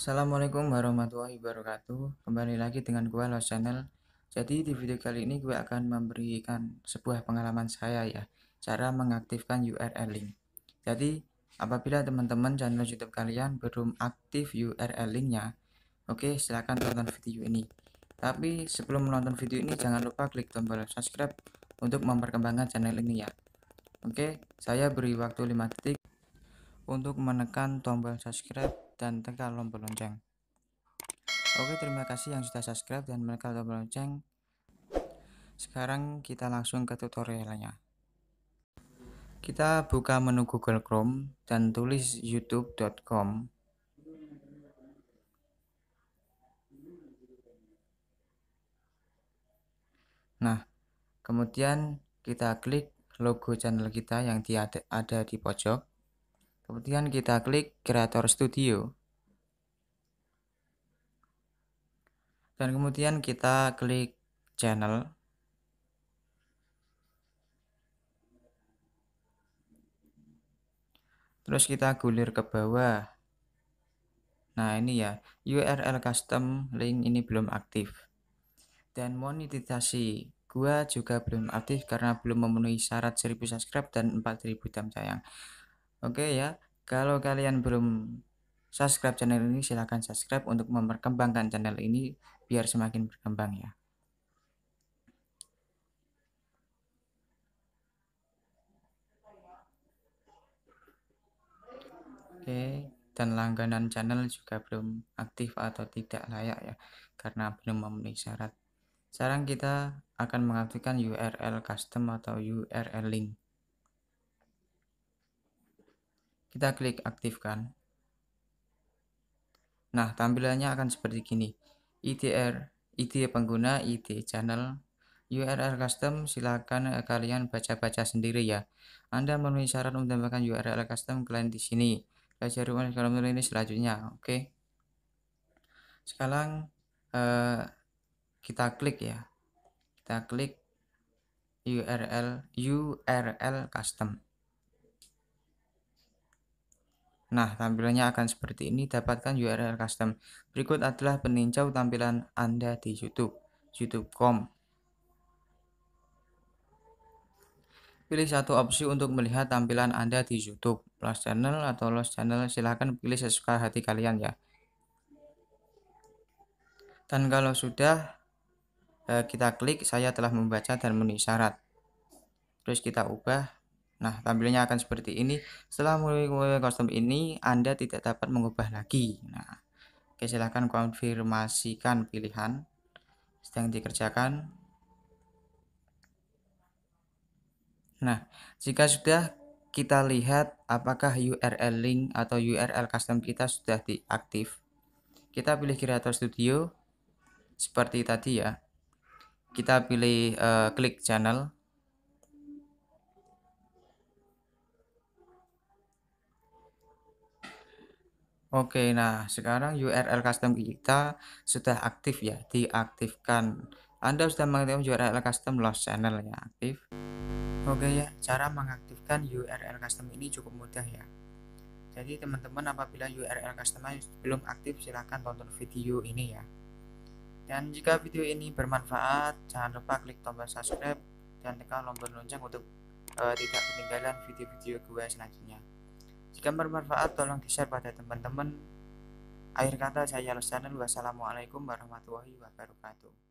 Assalamualaikum warahmatullahi wabarakatuh Kembali lagi dengan gue Los Channel Jadi di video kali ini gue akan memberikan sebuah pengalaman saya ya Cara mengaktifkan URL link Jadi apabila teman-teman channel youtube kalian belum aktif URL linknya Oke silahkan tonton video ini Tapi sebelum menonton video ini jangan lupa klik tombol subscribe Untuk memperkembangkan channel ini ya Oke saya beri waktu 5 detik Untuk menekan tombol subscribe dan tekan tombol lonceng. Oke, terima kasih yang sudah subscribe dan menekan tombol lonceng. Sekarang kita langsung ke tutorialnya. Kita buka menu Google Chrome dan tulis youtube.com. Nah, kemudian kita klik logo channel kita yang ada di pojok. Kemudian kita klik Creator Studio. Dan kemudian kita klik channel. Terus kita gulir ke bawah. Nah, ini ya, URL custom link ini belum aktif. Dan monetisasi gua juga belum aktif karena belum memenuhi syarat 1000 subscribe dan 4000 jam tayang. Oke ya, kalau kalian belum subscribe channel ini silahkan subscribe untuk memperkembangkan channel ini biar semakin berkembang ya. Oke, dan langganan channel juga belum aktif atau tidak layak ya karena belum memenuhi syarat. Sekarang kita akan mengaktifkan URL custom atau URL link. Kita klik aktifkan. Nah, tampilannya akan seperti gini. ITR, ID pengguna, ID channel, URL custom silahkan eh, kalian baca-baca sendiri ya. Anda memenuhi syarat untuk menambahkan URL custom kalian di sini. Belajar rumah kalau menurut ini selanjutnya, oke. Okay. Sekarang eh, kita klik ya. Kita klik URL URL custom. Nah, tampilannya akan seperti ini. Dapatkan URL custom. Berikut adalah peninjau tampilan Anda di YouTube. youtube.com Pilih satu opsi untuk melihat tampilan Anda di YouTube. Plus channel atau loss channel, silahkan pilih sesuka hati kalian ya. Dan kalau sudah, eh, kita klik saya telah membaca dan memenuhi syarat. Terus kita ubah Nah, tampilannya akan seperti ini. Setelah mulai custom ini, Anda tidak dapat mengubah lagi. Nah, oke silahkan konfirmasikan pilihan sedang dikerjakan. Nah, jika sudah kita lihat apakah URL link atau URL custom kita sudah diaktif. Kita pilih Creator Studio seperti tadi ya. Kita pilih uh, klik channel Oke, nah sekarang URL custom kita sudah aktif ya, diaktifkan. Anda sudah mengaktifkan URL custom lost channelnya? aktif. Oke ya, cara mengaktifkan URL custom ini cukup mudah ya. Jadi teman-teman apabila URL custom belum aktif silahkan tonton video ini ya. Dan jika video ini bermanfaat, jangan lupa klik tombol subscribe dan tekan tombol lonceng untuk uh, tidak ketinggalan video-video gue selanjutnya. Jika bermanfaat, tolong di-share pada teman-teman. Akhir kata, saya Los Channel. Wassalamualaikum warahmatullahi wabarakatuh.